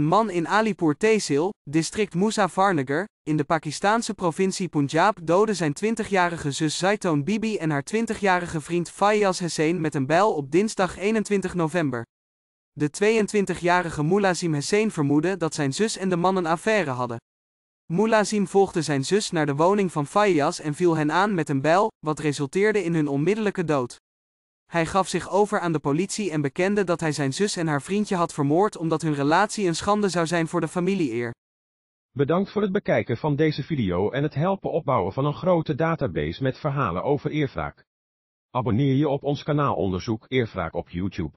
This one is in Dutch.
een man in Alipur Tehsil, district Muzaffarnagar, in de Pakistaanse provincie Punjab doden zijn 20-jarige zus Zaitoon Bibi en haar 20-jarige vriend Fayyaz Hussein met een bijl op dinsdag 21 november. De 22-jarige Mulazim Hussein vermoedde dat zijn zus en de man een affaire hadden. Mulazim volgde zijn zus naar de woning van Fayyaz en viel hen aan met een bijl, wat resulteerde in hun onmiddellijke dood. Hij gaf zich over aan de politie en bekende dat hij zijn zus en haar vriendje had vermoord omdat hun relatie een schande zou zijn voor de familieeer. Bedankt voor het bekijken van deze video en het helpen opbouwen van een grote database met verhalen over eerfraak. Abonneer je op ons kanaal Onderzoek Eervraak op YouTube.